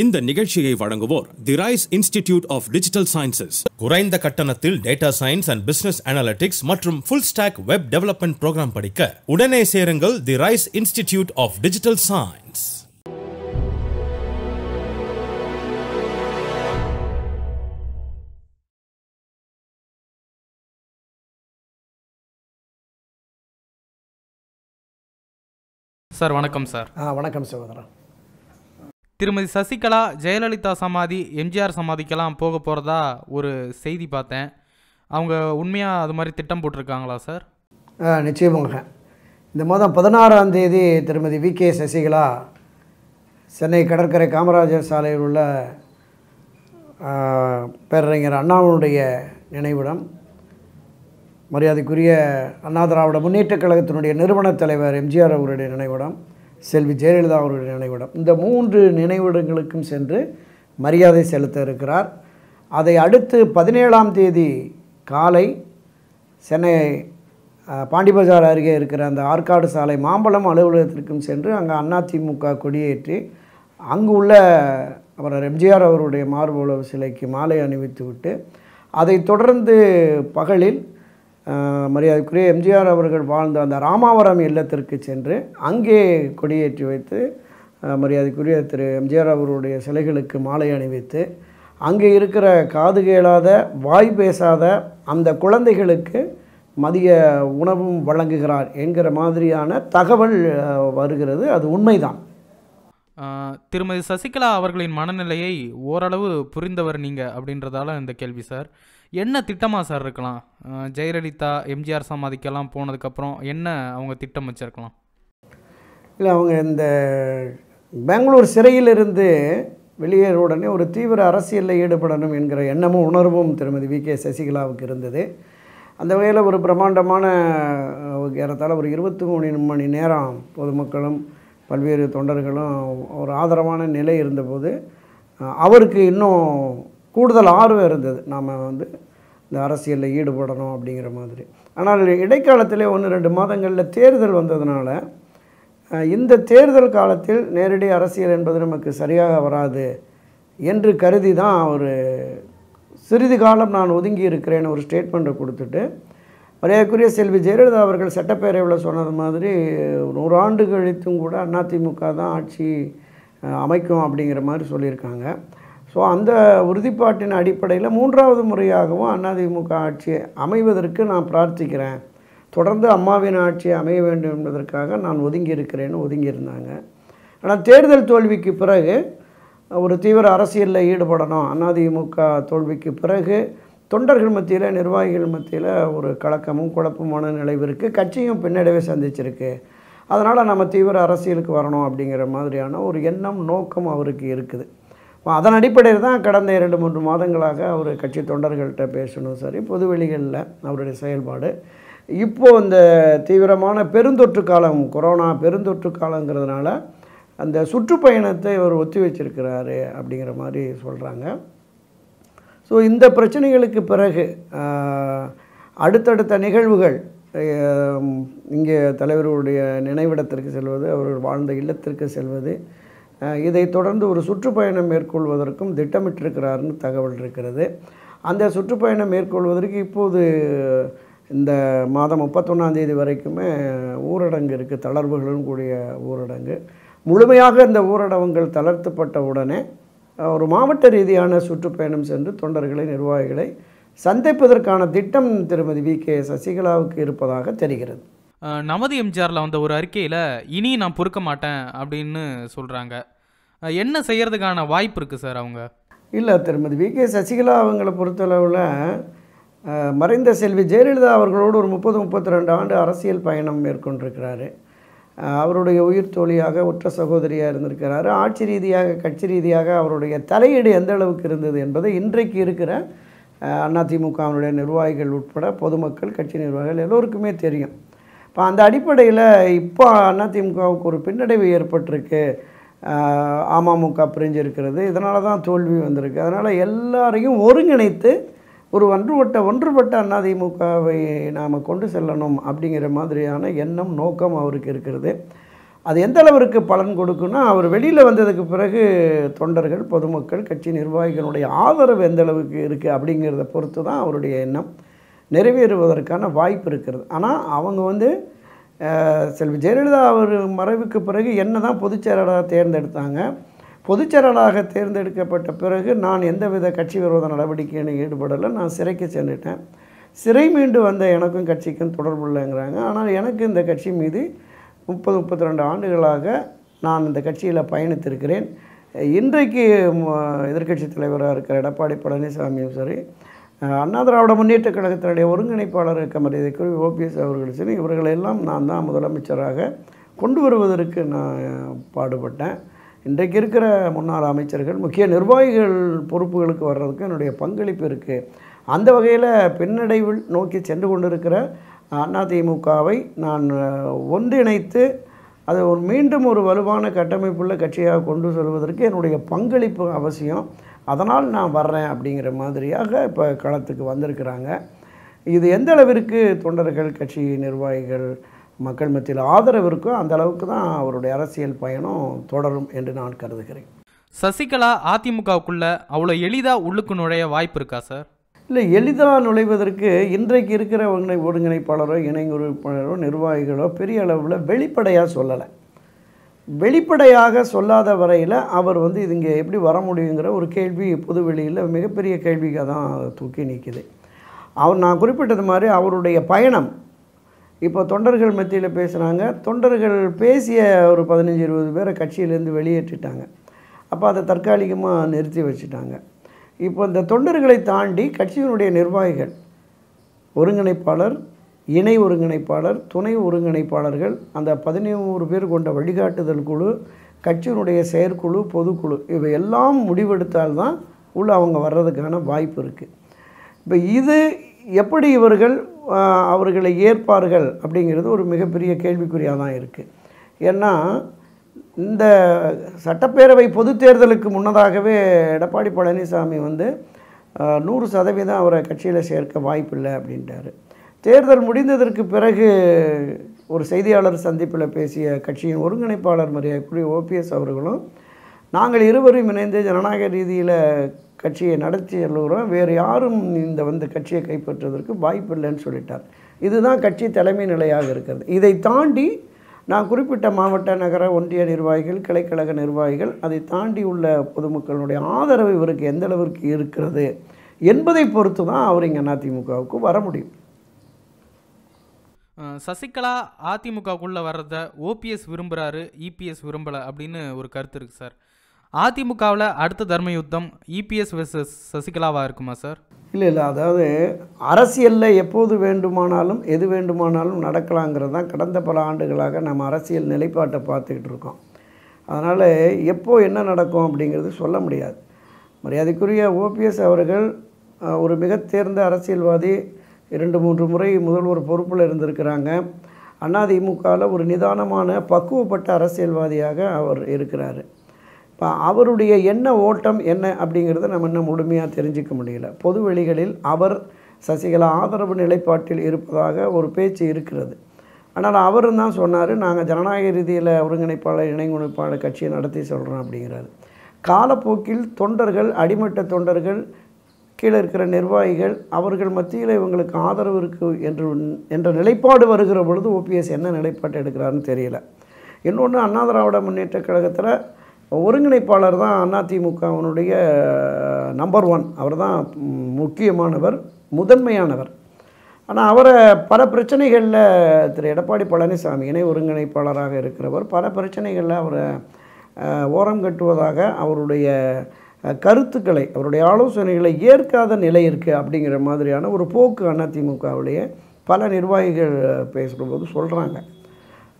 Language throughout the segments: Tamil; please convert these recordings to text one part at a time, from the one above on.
இந்த நிகழ்ச்சியை வழங்குவோர் the rice institute of digital sciences குறைந்த கட்டணத்தில் data science and business analytics மற்றும் full stack web development program படிக்க உடனே சேருங்கள் the rice institute of digital science sir வணக்கம் சார் வணக்கம் சகோதரன் திருமதி சசிகலா ஜெயலலிதா சமாதி எம்ஜிஆர் சமாதிக்கெல்லாம் போக போகிறதா ஒரு செய்தி பார்த்தேன் அவங்க உண்மையாக அது மாதிரி திட்டம் போட்டிருக்காங்களா சார் நிச்சயமாக இந்த மாதம் பதினாறாம் தேதி திருமதி வி கே சசிகலா சென்னை கடற்கரை காமராஜர் சாலையில் உள்ள பேரறிஞர் அண்ணாவுடைய நினைவிடம் மரியாதைக்குரிய அண்ணா திராவிட முன்னேற்றக் கழகத்தினுடைய நிறுவனத் தலைவர் எம்ஜிஆர் அவருடைய நினைவிடம் செல்வி ஜெயலலிதா அவருடைய நினைவிடம் இந்த மூன்று நினைவிடங்களுக்கும் சென்று மரியாதை செலுத்த இருக்கிறார் அதை அடுத்து பதினேழாம் தேதி காலை சென்னை பாண்டிபஜார் அருகே இருக்கிற அந்த ஆற்காடு சாலை மாம்பழம் அலுவலகத்திற்கும் சென்று அங்கே அதிமுக கொடியேற்றி அங்கு உள்ள அவர் எம்ஜிஆர் அவருடைய மார்புளவு சிலைக்கு மாலை அணிவித்து விட்டு அதை தொடர்ந்து பகலில் மரியாதைக்குரிய எம்ஜிஆர் அவர்கள் வாழ்ந்த அந்த ராமாவரம் இல்லத்திற்கு சென்று அங்கே கொடியேற்றி வைத்து மரியாதைக்குரிய திரு எம்ஜிஆர் அவருடைய சிலைகளுக்கு மாலை அணிவித்து அங்கே இருக்கிற காது கேளாத வாய் பேசாத அந்த குழந்தைகளுக்கு மதிய உணவும் வழங்குகிறார் என்கிற மாதிரியான தகவல் வருகிறது அது உண்மைதான் திருமதி சசிகலா அவர்களின் மனநிலையை ஓரளவு புரிந்தவர் நீங்கள் அப்படின்றதால இந்த கேள்வி சார் என்ன திட்டமாக சார் இருக்கலாம் ஜெயலலிதா எம்ஜிஆர் சமாதிக்கெல்லாம் போனதுக்கப்புறம் என்ன அவங்க திட்டம் வச்சுருக்கலாம் இல்லை அவங்க இந்த பெங்களூர் சிறையிலிருந்து வெளியேற உடனே ஒரு தீவிர அரசியலில் ஈடுபடணும் என்கிற எண்ணமும் உணர்வும் திருமதி வி கே சசிகலாவுக்கு இருந்தது அந்த வகையில் ஒரு பிரம்மாண்டமான ஏறத்தால் ஒரு இருபத்தி மூணு மணி நேரம் பொதுமக்களும் பல்வேறு தொண்டர்களும் ஒரு ஆதரவான நிலை இருந்தபோது அவருக்கு இன்னும் கூடுதல் ஆர்வம் இருந்தது நாம் வந்து இந்த அரசியலில் ஈடுபடணும் அப்படிங்கிற மாதிரி ஆனால் இடைக்காலத்திலே ஒன்று ரெண்டு மாதங்களில் தேர்தல் வந்ததுனால இந்த தேர்தல் காலத்தில் நேரடி அரசியல் என்பது நமக்கு சரியாக வராது என்று கருதி தான் ஒரு சிறிது காலம் நான் ஒதுங்கி இருக்கிறேன்னு ஒரு ஸ்டேட்மெண்ட்டை கொடுத்துட்டு வரையக்குரிய செல்வி ஜெயலலிதா அவர்கள் சட்டப்பேரவையில் சொன்னது மாதிரி நூறு ஆண்டு கழித்தும் கூட அதிமுக தான் ஆட்சி அமைக்கும் அப்படிங்கிற மாதிரி சொல்லியிருக்காங்க ஸோ அந்த உறுதிப்பாட்டின் அடிப்படையில் மூன்றாவது முறையாகவும் அதிமுக ஆட்சி அமைவதற்கு நான் பிரார்த்திக்கிறேன் தொடர்ந்து அம்மாவின் ஆட்சி அமைய வேண்டும் என்பதற்காக நான் ஒதுங்கி இருக்கிறேன்னு ஒதுங்கியிருந்தாங்க ஆனால் தேர்தல் தோல்விக்கு பிறகு ஒரு தீவிர அரசியலில் ஈடுபடணும் அதிமுக தோல்விக்கு பிறகு தொண்டர்கள் மத்தியில் நிர்வாகிகள் மத்தியில் ஒரு கலக்கமும் குழப்பமான நிலைவு இருக்குது கட்சியும் பின்னடைவே சந்திச்சிருக்கு அதனால் நம்ம தீவிர அரசியலுக்கு வரணும் அப்படிங்கிற மாதிரியான ஒரு எண்ணம் நோக்கம் அவருக்கு இருக்குது அதன் அடிப்படையில் தான் கடந்த இரண்டு மூன்று மாதங்களாக அவர் கட்சி தொண்டர்கள்ட்ட பேசணும் சரி பொதுவெளிகளில் அவருடைய செயல்பாடு இப்போது இந்த தீவிரமான பெருந்தொற்று காலம் கொரோனா பெருந்தொற்று காலங்கிறதுனால அந்த சுற்றுப்பயணத்தை அவர் ஒத்தி வச்சிருக்கிறாரு அப்படிங்கிற மாதிரி சொல்கிறாங்க ஸோ இந்த பிரச்சனைகளுக்கு பிறகு அடுத்தடுத்த நிகழ்வுகள் இங்கே தலைவர்களுடைய நினைவிடத்திற்கு செல்வது அவர்கள் வாழ்ந்த இல்லத்திற்கு செல்வது இதைத் தொடர்ந்து ஒரு சுற்றுப்பயணம் மேற்கொள்வதற்கும் திட்டமிட்டிருக்கிறார்னு தகவல் இருக்கிறது அந்த சுற்றுப்பயணம் மேற்கொள்வதற்கு இப்போது இந்த மாதம் முப்பத்தொன்னாந்தேதி வரைக்குமே ஊரடங்கு இருக்குது தளர்வுகளும் கூடிய ஊரடங்கு முழுமையாக இந்த ஊரடங்குகள் தளர்த்தப்பட்ட உடனே ஒரு மாவட்ட ரீதியான சுற்றுப்பயணம் சென்று தொண்டர்களை நிர்வாகிகளை சந்திப்பதற்கான திட்டம் திருமதி வி கே சசிகலாவுக்கு இருப்பதாக தெரிகிறது நமது எம்ஜிஆரில் வந்த ஒரு அறிக்கையில் இனி நான் பொறுக்க மாட்டேன் அப்படின்னு சொல்கிறாங்க என்ன செய்கிறதுக்கான வாய்ப்பு இருக்குது சார் அவங்க இல்லை திருமதி வி கே சசிகலா அவங்கள பொறுத்தளவில் மறைந்த செல்வி ஜெயலலிதா அவர்களோடு ஒரு முப்பது முப்பத்தி ரெண்டு ஆண்டு அரசியல் பயணம் மேற்கொண்டிருக்கிறாரு அவருடைய உயிர் தோழியாக உற்ற சகோதரியாக இருந்திருக்கிறாரு ஆட்சி ரீதியாக கட்சி ரீதியாக அவருடைய தலையீடு எந்த அளவுக்கு இருந்தது என்பதை இன்றைக்கு இருக்கிற அதிமுகவினுடைய நிர்வாகிகள் உட்பட பொதுமக்கள் கட்சி நிர்வாகிகள் எல்லோருக்குமே தெரியும் இப்போ அந்த அடிப்படையில் இப்போ அதிமுகவுக்கு ஒரு பின்னடைவு ஏற்பட்டிருக்கு அமமுக பிரிஞ்சிருக்கிறது இதனால தான் தோல்வி வந்திருக்கு அதனால் எல்லாரையும் ஒருங்கிணைத்து ஒரு ஒன்றுபட்ட ஒன்றுபட்ட அண்ணாதிமுகவை நாம் கொண்டு செல்லணும் அப்படிங்கிற மாதிரியான எண்ணம் நோக்கம் அவருக்கு இருக்கிறது அது எந்த அளவிற்கு பலன் கொடுக்குன்னா அவர் வெளியில் வந்ததுக்கு பிறகு தொண்டர்கள் பொதுமக்கள் கட்சி நிர்வாகிகளுடைய ஆதரவு எந்த அளவுக்கு இருக்குது அப்படிங்கிறத பொறுத்து தான் அவருடைய எண்ணம் நிறைவேறுவதற்கான வாய்ப்பு இருக்கிறது ஆனால் அவங்க வந்து செல்வி ஜெயலலிதா அவர் மறைவுக்கு பிறகு என்ன தான் பொதுச்செயலாளராக தேர்ந்தெடுத்தாங்க பொதுச்செயலாளராக தேர்ந்தெடுக்கப்பட்ட பிறகு நான் எந்தவித கட்சி விரோத நடவடிக்கையிலும் ஈடுபடலை நான் சிறைக்கு சென்றுட்டேன் சிறை மீண்டு வந்த எனக்கும் கட்சிக்கும் தொடர்பு இல்லைங்கிறாங்க ஆனால் எனக்கு இந்த கட்சி மீது முப்பது முப்பத்தி ரெண்டு ஆண்டுகளாக நான் இந்த கட்சியில் பயணித்திருக்கிறேன் இன்றைக்கு எதிர்கட்சி தலைவராக இருக்கிற எடப்பாடி பழனிசாமியும் சரி அண்ணா திராவிட முன்னேற்றக் கழகத்தினுடைய ஒருங்கிணைப்பாளர் இருக்க மரியாதைக்குரிய ஓபிஎஸ் அவர்கள் சரி இவர்களெல்லாம் நான் தான் முதலமைச்சராக கொண்டு வருவதற்கு நான் பாடுபட்டேன் இன்றைக்கு இருக்கிற முன்னாள் அமைச்சர்கள் முக்கிய நிர்வாகிகள் பொறுப்புகளுக்கு வர்றதுக்கு என்னுடைய பங்களிப்பு இருக்குது அந்த வகையில் பின்னடைவில் நோக்கி சென்று கொண்டிருக்கிற அதிமுகவை நான் ஒன்றிணைத்து அதை ஒரு மீண்டும் ஒரு வலுவான கட்டமைப்புள்ள கட்சியாக கொண்டு செல்வதற்கு என்னுடைய பங்களிப்பு அவசியம் அதனால் நான் வர்றேன் அப்படிங்கிற மாதிரியாக இப்போ களத்துக்கு வந்திருக்கிறாங்க இது எந்த அளவிற்கு தொண்டர்கள் கட்சி நிர்வாகிகள் மக்கள் மத்தியில் ஆதரவு இருக்கோ அந்த அளவுக்கு தான் அவருடைய அரசியல் பயணம் தொடரும் என்று நான் கருதுகிறேன் சசிகலா அதிமுகவுக்குள்ள அவ்வளோ எளிதாக உள்ளுக்கு நுழைய வாய்ப்பு இருக்கா சார் இல்லை எளிதாக நுழைவதற்கு இன்றைக்கு இருக்கிற ஒருங்கிணைப்பாளரோ இணை உறுப்பினரோ நிர்வாகிகளோ பெரிய அளவில் வெளிப்படையாக சொல்லலை வெளிப்படையாக சொல்லாத வரையில் அவர் வந்து இது இங்கே எப்படி வர முடியுங்கிற ஒரு கேள்வி வெளியில் மிகப்பெரிய கேள்விக்காக தான் தூக்கி நிற்குது அவர் நான் குறிப்பிட்டது மாதிரி அவருடைய பயணம் இப்போ தொண்டர்கள் மத்தியில் பேசுகிறாங்க தொண்டர்கள் பேசிய ஒரு பதினஞ்சு இருபது பேரை கட்சியிலேருந்து வெளியேற்றிட்டாங்க அப்போ அதை தற்காலிகமாக நிறுத்தி வச்சுட்டாங்க இப்போ இந்த தொண்டர்களை தாண்டி கட்சியினுடைய நிர்வாகிகள் ஒருங்கிணைப்பாளர் இணை ஒருங்கிணைப்பாளர் துணை ஒருங்கிணைப்பாளர்கள் அந்த பதினோரு பேர் கொண்ட வழிகாட்டுதல் குழு கட்சியினுடைய செயற்குழு பொதுக்குழு இவை எல்லாம் முடிவெடுத்தால்தான் உள்ளே அவங்க வர்றதுக்கான வாய்ப்பு இருக்குது இப்போ இது எப்படி இவர்கள் அவர்களை ஏற்பார்கள் அப்படிங்கிறது ஒரு மிகப்பெரிய கேள்விக்குறியாக தான் இருக்குது ஏன்னா இந்த சட்டப்பேரவை பொது தேர்தலுக்கு முன்னதாகவே எடப்பாடி பழனிசாமி வந்து நூறு சதவீதம் அவரை கட்சியில் சேர்க்க வாய்ப்பில்லை அப்படின்ட்டாரு தேர்தல் முடிந்ததற்கு பிறகு ஒரு செய்தியாளர் சந்திப்பில் பேசிய கட்சியின் ஒருங்கிணைப்பாளர் மரியாதைக்குரிய ஓபிஎஸ் அவர்களும் நாங்கள் இருவரும் இணைந்து ஜனநாயக ரீதியில் கட்சியை நடத்தி செல்லுகிறோம் வேறு யாரும் இந்த வந்து கட்சியை கைப்பற்றுவதற்கு வாய்ப்பு இல்லைன்னு சொல்லிட்டார் இதுதான் கட்சி தலைமை நிலையாக இருக்கிறது இதை தாண்டி நான் குறிப்பிட்ட மாவட்ட நகர ஒன்றிய நிர்வாகிகள் கிளைக்கழக நிர்வாகிகள் அதை தாண்டி உள்ள பொதுமக்களுடைய ஆதரவு இவருக்கு எந்த அளவிற்கு இருக்கிறது என்பதை பொறுத்து தான் அவர் இங்கே அதிமுகவுக்கு வர முடியும் சசிகலா அதிமுகக்குள்ளே வர்றத ஓபிஎஸ் விரும்புகிறாரு இபிஎஸ் விரும்பலை அப்படின்னு ஒரு கருத்து இருக்குது சார் அதிமுகவில் அடுத்த தர்ம யுத்தம் இபிஎஸ் வெர்சஸ் சசிகலாவாக இருக்குமா சார் இல்லை இல்லை அதாவது அரசியலில் எப்போது வேண்டுமானாலும் எது வேண்டுமானாலும் நடக்கலாங்கிறது தான் கடந்த பல ஆண்டுகளாக நம்ம அரசியல் நிலைப்பாட்டை பார்த்துக்கிட்டு இருக்கோம் அதனால் எப்போ என்ன நடக்கும் அப்படிங்கிறது சொல்ல முடியாது மரியாதைக்குரிய ஓபிஎஸ் அவர்கள் ஒரு மிக தேர்ந்த அரசியல்வாதி இரண்டு மூன்று முறை முதல்வர் பொறுப்பில் இருந்திருக்கிறாங்க அதிமுகவில் ஒரு நிதானமான பக்குவப்பட்ட அரசியல்வாதியாக அவர் இருக்கிறார் இப்போ அவருடைய என்ன ஓட்டம் என்ன அப்படிங்கிறத நம்ம இன்னும் முழுமையாக தெரிஞ்சிக்க முடியல பொது வெளிகளில் அவர் சசிகலா ஆதரவு நிலைப்பாட்டில் இருப்பதாக ஒரு பேச்சு இருக்கிறது ஆனால் அவரும் தான் சொன்னார் நாங்கள் ஜனநாயக ரீதியில் ஒருங்கிணைப்பாளர் இணைஒருங்கிணைப்பாளர் கட்சியை நடத்தி சொல்கிறோம் அப்படிங்கிறாரு காலப்போக்கில் தொண்டர்கள் அடிமட்ட தொண்டர்கள் கீழே இருக்கிற நிர்வாகிகள் அவர்கள் மத்தியில் இவங்களுக்கு ஆதரவு இருக்குது என்று என்ற நிலைப்பாடு வருகிற பொழுது ஓபிஎஸ் என்ன நிலைப்பாடு எடுக்கிறாருன்னு தெரியல இன்னொன்று அண்ணா திராவிட முன்னேற்ற கழகத்தில் ஒருங்கிணைப்பாளர் தான் அதிமுகவினுடைய நம்பர் ஒன் அவர் தான் முக்கியமானவர் முதன்மையானவர் ஆனால் அவரை பல பிரச்சனைகளில் திரு எடப்பாடி பழனிசாமி இணை ஒருங்கிணைப்பாளராக இருக்கிறவர் பல பிரச்சனைகளில் அவரை ஓரம் கட்டுவதாக அவருடைய கருத்துக்களை அவருடைய ஆலோசனைகளை ஏற்காத நிலை இருக்குது அப்படிங்கிற மாதிரியான ஒரு போக்கு அதிமுகவுடைய பல நிர்வாகிகள் பேசுகிறபோது சொல்கிறாங்க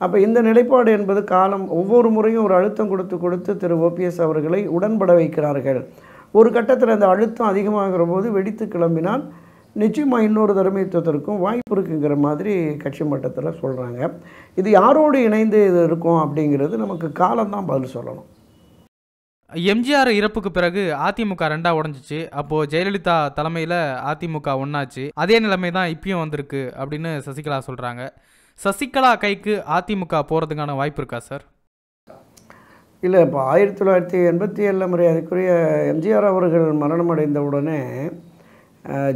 அப்போ இந்த நிலைப்பாடு என்பது காலம் ஒவ்வொரு முறையும் ஒரு அழுத்தம் கொடுத்து கொடுத்து திரு ஓபிஎஸ் அவர்களை உடன்பட வைக்கிறார்கள் ஒரு கட்டத்தில் அந்த அழுத்தம் அதிகமாகிற போது வெடித்து கிளம்பினால் நிச்சயமாக இன்னொரு தர்மயுத்தத்திற்கும் வாய்ப்பு இருக்குங்கிற மாதிரி கட்சி மட்டத்தில் சொல்கிறாங்க இது யாரோடு இணைந்து இது இருக்கும் அப்படிங்கிறது நமக்கு காலம்தான் பதில் சொல்லணும் எம்ஜிஆர் இறப்புக்கு பிறகு அதிமுக ரெண்டா உடஞ்சிச்சு அப்போ ஜெயலலிதா தலைமையில் அதிமுக ஒன்னாச்சு அதே நிலைமை தான் இப்பயும் வந்திருக்கு அப்படின்னு சசிகலா சொல்கிறாங்க சசிகலா கைக்கு அதிமுக போகிறதுக்கான வாய்ப்பு இருக்கா சார் இல்லை இப்போ ஆயிரத்தி தொள்ளாயிரத்தி எண்பத்தி ஏழில் மரியாதைக்குரிய எம்ஜிஆர் அவர்கள் மரணம் அடைந்த உடனே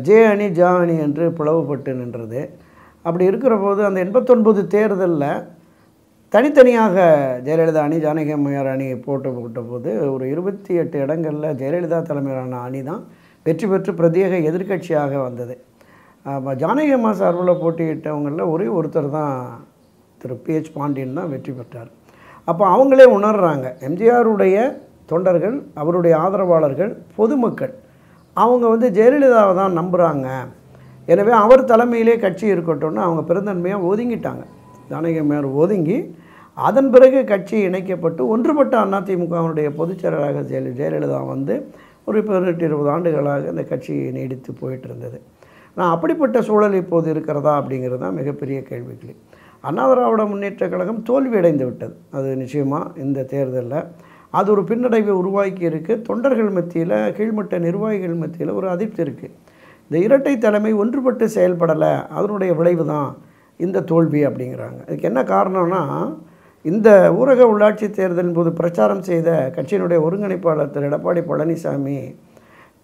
ஜே அணி ஜா அணி என்று பிளவுபட்டு நின்றது அப்படி இருக்கிற போது அந்த எண்பத்தொன்பது தேர்தலில் தனித்தனியாக ஜெயலலிதா அணி ஜானகி அம்மையார் அணி போட்ட போது ஒரு இருபத்தி எட்டு இடங்களில் ஜெயலலிதா தலைமையிலான அணி தான் வெற்றி பெற்று பிரத்யேக எதிர்கட்சியாக வந்தது ஜானகி அம்மா சார்பில் போட்டியிட்டவங்களில் ஒரே ஒருத்தர் தான் திரு பிஹெச் பாண்டியன் தான் வெற்றி பெற்றார் அப்போ அவங்களே உணர்கிறாங்க எம்ஜிஆருடைய தொண்டர்கள் அவருடைய ஆதரவாளர்கள் பொதுமக்கள் அவங்க வந்து ஜெயலலிதாவை தான் நம்புகிறாங்க எனவே அவர் தலைமையிலே கட்சி இருக்கட்டும்னு அவங்க பெருந்தன்மையாக ஒதுங்கிட்டாங்க ஜானகி அம்மையார் ஒதுங்கி அதன் பிறகு கட்சி இணைக்கப்பட்டு ஒன்றுபட்ட அதிமுகவினுடைய பொதுச்செயலராக ஜெய ஜெயலலிதா வந்து ஒரு பதினெட்டு இருபது ஆண்டுகளாக இந்த கட்சியை நீடித்து போயிட்டு இருந்தது ஆனால் அப்படிப்பட்ட சூழல் இப்போது இருக்கிறதா அப்படிங்கிறது தான் மிகப்பெரிய கேள்விக்குறி அண்ணா திராவிட முன்னேற்ற கழகம் தோல்வியடைந்து விட்டது அது நிச்சயமாக இந்த தேர்தலில் அது ஒரு பின்னடைவை உருவாக்கி இருக்குது தொண்டர்கள் மத்தியில் கீழ்மட்ட நிர்வாகிகள் மத்தியில் ஒரு அதிர்ப்தி இருக்குது இந்த இரட்டை தலைமை ஒன்றுபட்டு செயல்படலை அதனுடைய விளைவு தான் இந்த தோல்வி அப்படிங்கிறாங்க அதுக்கு என்ன காரணம்னா இந்த ஊரக உள்ளாட்சி தேர்தலின் போது பிரச்சாரம் செய்த கட்சியினுடைய ஒருங்கிணைப்பாளர் திரு எடப்பாடி பழனிசாமி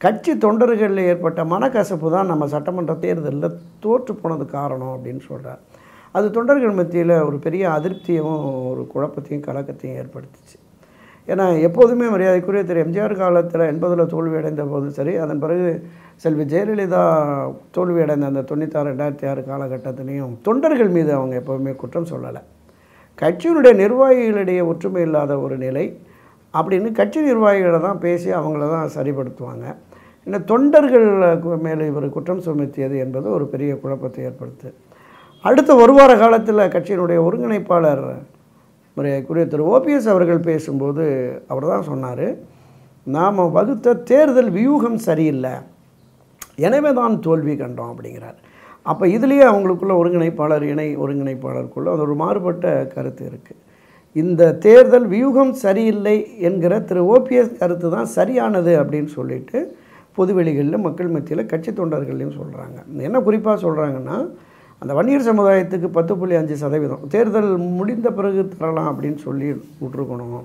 கட்சி தொண்டர்களில் ஏற்பட்ட மனக்கசப்பு தான் நம்ம சட்டமன்ற தேர்தலில் தோற்று போனது காரணம் அப்படின்னு சொல்கிறார் அது தொண்டர்கள் மத்தியில் ஒரு பெரிய அதிருப்தியும் ஒரு குழப்பத்தையும் கலக்கத்தையும் ஏற்படுத்துச்சு ஏன்னா எப்போதுமே மரியாதைக்குரிய திரு எம்ஜிஆர் காலத்தில் எண்பதில் தோல்வி அடைந்த போது சரி அதன் பிறகு செல்வி ஜெயலலிதா தோல்வி அடைந்த அந்த தொண்ணூத்தாறு ரெண்டாயிரத்தி ஆறு காலகட்டத்திலையும் தொண்டர்கள் மீது அவங்க எப்போவுமே குற்றம் சொல்லலை கட்சியினுடைய நிர்வாகிகளிடையே ஒற்றுமை இல்லாத ஒரு நிலை அப்படின்னு கட்சி நிர்வாகிகளை தான் பேசி அவங்கள தான் சரிப்படுத்துவாங்க இந்த தொண்டர்கள் மேலே இவர் குற்றம் சுமத்தியது என்பது ஒரு பெரிய குழப்பத்தை ஏற்படுத்து அடுத்த ஒரு வார காலத்தில் கட்சியினுடைய ஒருங்கிணைப்பாளர் மரியாதைக்குரிய திரு ஓபிஎஸ் அவர்கள் பேசும்போது அவர் தான் சொன்னார் நாம் வகுத்த தேர்தல் வியூகம் சரியில்லை எனவே தான் தோல்வி கண்டோம் அப்படிங்கிறார் அப்போ இதுலேயே அவங்களுக்குள்ள ஒருங்கிணைப்பாளர் இணை ஒருங்கிணைப்பாளருக்குள்ள அது ஒரு மாறுபட்ட கருத்து இருக்குது இந்த தேர்தல் வியூகம் சரியில்லை என்கிற திரு ஓபிஎஸ் கருத்து தான் சரியானது அப்படின்னு சொல்லிட்டு பொதுவெளிகளில் மக்கள் மத்தியில் கட்சி தொண்டர்கள்லையும் சொல்கிறாங்க என்ன குறிப்பாக சொல்கிறாங்கன்னா அந்த வன்னியர் சமுதாயத்துக்கு பத்து புள்ளி அஞ்சு சதவீதம் தேர்தல் முடிந்த பிறகு தரலாம் அப்படின்னு சொல்லி விட்டுருக்கணும்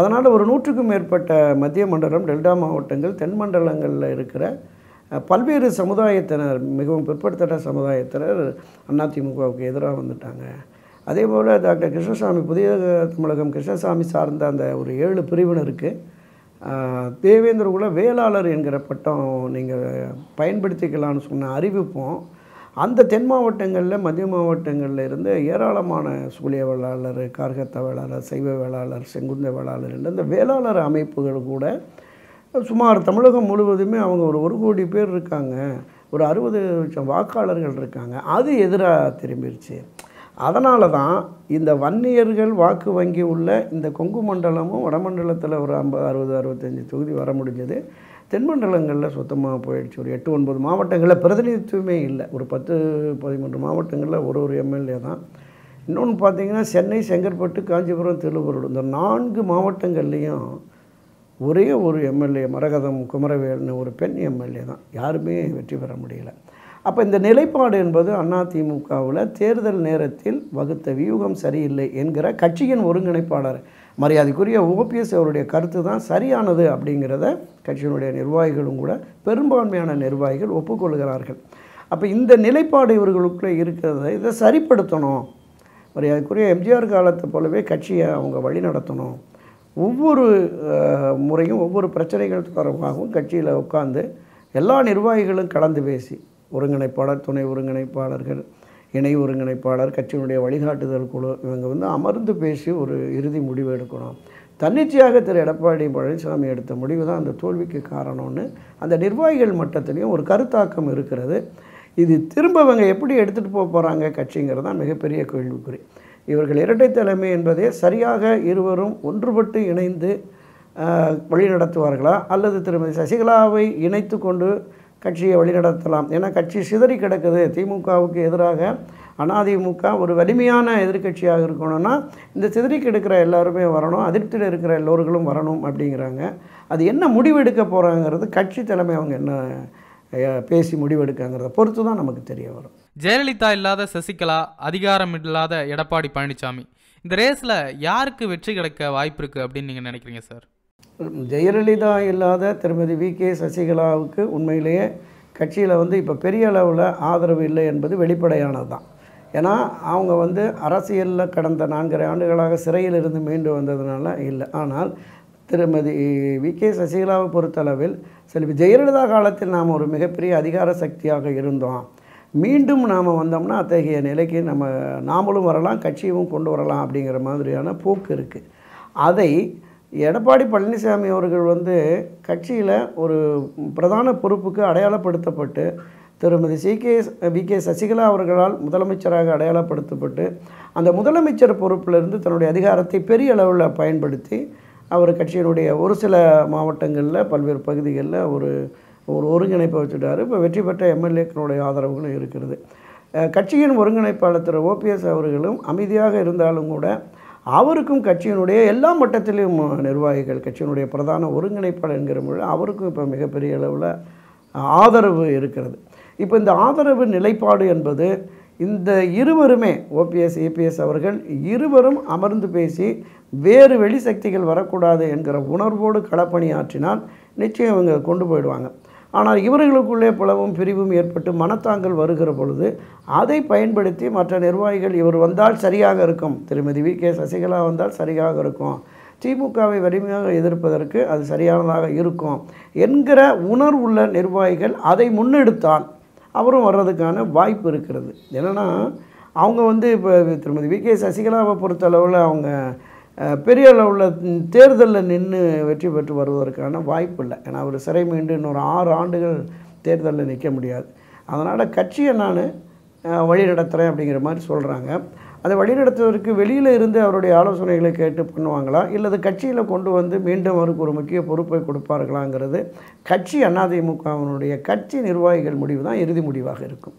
அதனால் ஒரு நூற்றுக்கும் மேற்பட்ட மத்திய மண்டலம் டெல்டா மாவட்டங்கள் தென் மண்டலங்களில் இருக்கிற பல்வேறு சமுதாயத்தினர் மிகவும் பிற்படுத்தப்பட்ட சமுதாயத்தினர் அதிமுகவுக்கு எதிராக வந்துட்டாங்க அதே போல் டாக்டர் கிருஷ்ணசாமி புதிய தமிழகம் கிருஷ்ணசாமி சார்ந்த அந்த ஒரு ஏழு பிரிவினருக்கு தேவேந்திர குல வேளாளர் என்கிற பட்டம் நீங்கள் பயன்படுத்திக்கலாம்னு சொன்ன அறிவிப்போம் அந்த தென் மாவட்டங்களில் மத்திய மாவட்டங்களில் இருந்து ஏராளமான சூழிய வேளாளர் கார்கத்த வேளாளர் சைவ வேளாளர் செங்குந்த வேளாளர் இந்த வேளாளர் அமைப்புகள் கூட சுமார் தமிழகம் முழுவதுமே அவங்க ஒரு ஒரு கோடி பேர் இருக்காங்க ஒரு அறுபது லட்சம் வாக்காளர்கள் இருக்காங்க அது எதிராக திரும்பிடுச்சு அதனால தான் இந்த வன்னியர்கள் வாக்கு வங்கி உள்ள இந்த கொங்கு மண்டலமும் வடமண்டலத்தில் ஒரு ஐம்பது அறுபது அறுபத்தஞ்சி தொகுதி வர முடிஞ்சது தென்மண்டலங்களில் சுத்தமாக போயிடுச்சு ஒரு எட்டு ஒன்பது மாவட்டங்களில் பிரதிநிதித்துவமே இல்லை ஒரு பத்து பதிமூன்று மாவட்டங்களில் ஒரு ஒரு எம்எல்ஏ தான் இன்னொன்று பார்த்திங்கன்னா சென்னை செங்கற்பட்டு காஞ்சிபுரம் திருவள்ளூர் இந்த நான்கு மாவட்டங்கள்லேயும் ஒரே ஒரு எம்எல்ஏ மரகதம் குமரவேல்னு ஒரு பெண் எம்எல்ஏ தான் யாருமே வெற்றி பெற முடியல அப்போ இந்த நிலைப்பாடு என்பது அதிமுகவில் தேர்தல் நேரத்தில் வகுத்த வியூகம் சரியில்லை என்கிற கட்சியின் ஒருங்கிணைப்பாளர் மரியாதைக்குரிய ஓபிஎஸ் அவருடைய கருத்து தான் சரியானது அப்படிங்கிறத கட்சியினுடைய நிர்வாகிகளும் கூட பெரும்பான்மையான நிர்வாகிகள் ஒப்புக்கொள்கிறார்கள் அப்போ இந்த நிலைப்பாடு இவர்களுக்குள்ளே இருக்கிறத இதை சரிப்படுத்தணும் மரியாதைக்குரிய எம்ஜிஆர் காலத்தை போலவே கட்சியை அவங்க வழி நடத்தணும் ஒவ்வொரு முறையும் ஒவ்வொரு பிரச்சனைகள் தொடர்பாகவும் கட்சியில் உட்காந்து எல்லா நிர்வாகிகளும் கலந்து பேசி ஒருங்கிணைப்பாளர் துணை ஒருங்கிணைப்பாளர்கள் இணை ஒருங்கிணைப்பாளர் கட்சியினுடைய வழிகாட்டுதல் குழு இவங்க வந்து அமர்ந்து பேசி ஒரு இறுதி முடிவு எடுக்கணும் தன்னிச்சையாக திரு எடப்பாடி பழனிசாமி எடுத்த முடிவு தான் அந்த தோல்விக்கு காரணம்னு அந்த நிர்வாகிகள் மட்டத்திலையும் ஒரு கருத்தாக்கம் இருக்கிறது இது திரும்ப எப்படி எடுத்துகிட்டு போக போகிறாங்க கட்சிங்கிறது தான் மிகப்பெரிய கேள்விக்குறி இவர்கள் இரட்டை தலைமை என்பதே சரியாக இருவரும் ஒன்றுபட்டு இணைந்து வழிநடத்துவார்களா அல்லது திருமதி சசிகலாவை இணைத்து கொண்டு கட்சியை வழிநடத்தலாம் ஏன்னா கட்சி சிதறி கிடக்குது திமுகவுக்கு எதிராக அதிமுக ஒரு வலிமையான எதிர்கட்சியாக இருக்கணும்னா இந்த சிதறி கிடக்கிற எல்லாருமே வரணும் அதிருப்தியில் இருக்கிற எல்லோர்களும் வரணும் அப்படிங்கிறாங்க அது என்ன முடிவெடுக்க போகிறாங்கிறது கட்சி தலைமை அவங்க என்ன பேசி முடிவெடுக்காங்கிறத பொறுத்து தான் நமக்கு தெரிய வரும் ஜெயலலிதா இல்லாத சசிகலா அதிகாரம் இல்லாத எடப்பாடி பழனிசாமி இந்த ரேஸில் யாருக்கு வெற்றி கிடைக்க வாய்ப்பு இருக்குது அப்படின்னு நீங்கள் நினைக்கிறீங்க சார் ஜெயலலிதா இல்லாத திருமதி வி கே சசிகலாவுக்கு உண்மையிலேயே கட்சியில் வந்து இப்போ பெரிய அளவில் ஆதரவு இல்லை என்பது வெளிப்படையானது தான் ஏன்னா அவங்க வந்து அரசியலில் கடந்த நான்கரை ஆண்டுகளாக சிறையில் இருந்து மீண்டு வந்ததுனால இல்லை ஆனால் திருமதி வி கே சசிகலாவை பொறுத்தளவில் சரி ஜெயலலிதா காலத்தில் நாம் ஒரு மிகப்பெரிய அதிகார சக்தியாக இருந்தோம் மீண்டும் நாம் வந்தோம்னா அத்தகைய நிலைக்கு நம்ம நாமளும் வரலாம் கட்சியும் கொண்டு வரலாம் அப்படிங்கிற மாதிரியான போக்கு இருக்குது அதை எடப்பாடி பழனிசாமி அவர்கள் வந்து கட்சியில் ஒரு பிரதான பொறுப்புக்கு அடையாளப்படுத்தப்பட்டு திருமதி C K V K Sasikala அவர்களால் முதலமைச்சராக அடையாளப்படுத்தப்பட்டு அந்த முதலமைச்சர் பொறுப்பிலிருந்து தன்னுடைய அதிகாரத்தை பெரிய அளவில் பயன்படுத்தி அவர் கட்சியினுடைய ஒரு சில மாவட்டங்களில் பல்வேறு பகுதிகளில் ஒரு ஒரு ஒருங்கிணைப்பை வச்சுட்டார் இப்போ வெற்றி பெற்ற எம்எல்ஏக்களுடைய ஆதரவுகளும் இருக்கிறது கட்சியின் ஒருங்கிணைப்பாளர் திரு ஓபிஎஸ் அவர்களும் அமைதியாக இருந்தாலும் கூட அவருக்கும் கட்சியினுடைய எல்லா மட்டத்திலையும் நிர்வாகிகள் கட்சியினுடைய பிரதான ஒருங்கிணைப்பாளர் என்கிற மொழி அவருக்கும் இப்போ மிகப்பெரிய அளவில் ஆதரவு இருக்கிறது இப்போ இந்த ஆதரவு நிலைப்பாடு என்பது இந்த இருவருமே ஓபிஎஸ் ஏபிஎஸ் அவர்கள் இருவரும் அமர்ந்து பேசி வேறு வெளி சக்திகள் வரக்கூடாது என்கிற உணர்வோடு களப்பணியாற்றினால் நிச்சயம் இவங்க கொண்டு போயிடுவாங்க ஆனால் இவர்களுக்குள்ளே பிளவும் பிரிவும் ஏற்பட்டு மனத்தாங்கள் வருகிற பொழுது அதை பயன்படுத்தி மற்ற நிர்வாகிகள் இவர் வந்தால் சரியாக இருக்கும் திருமதி வி கே சசிகலா வந்தால் சரியாக இருக்கும் திமுகவை வலிமையாக எதிர்ப்பதற்கு அது சரியானதாக இருக்கும் என்கிற உணர்வுள்ள நிர்வாகிகள் அதை முன்னெடுத்தால் அவரும் வர்றதுக்கான வாய்ப்பு இருக்கிறது என்னென்னா அவங்க வந்து இப்போ திருமதி வி கே சசிகலாவை பொறுத்தளவில் அவங்க பெரிய அளவில் தேர்தலில் நின்று வெற்றி பெற்று வருவதற்கான வாய்ப்பு இல்லை ஏன்னா அவர் சிறை மீண்டு இன்னொரு ஆறு ஆண்டுகள் தேர்தலில் நிற்க முடியாது அதனால் கட்சியை நான் வழி நடத்துகிறேன் அப்படிங்கிற மாதிரி சொல்கிறாங்க அதை வழிநடத்துவதற்கு வெளியில் இருந்து அவருடைய ஆலோசனைகளை கேட்டு பண்ணுவாங்களா இல்லது கட்சியில் கொண்டு வந்து மீண்டும் அவருக்கு ஒரு முக்கிய பொறுப்பை கொடுப்பார்களாங்கிறது கட்சி அதிமுகவினுடைய கட்சி நிர்வாகிகள் முடிவு தான் இறுதி முடிவாக இருக்கும்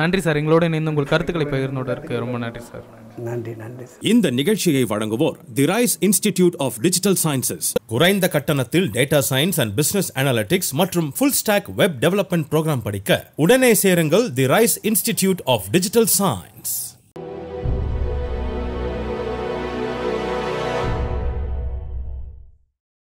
நன்றி சார் எங்களோட இணைந்து உங்கள் கருத்துக்களை பகிர்ந்தோடருக்கு ரொம்ப நன்றி சார் நன்றி நன்றி இந்த நிகழ்ச்சியை வழங்குவோர் the rice institute of digital sciences குறைந்த கட்டணத்தில் data science and business analytics மற்றும் full stack web development program படிக்க உடனே சேருங்கள் the rice institute of digital science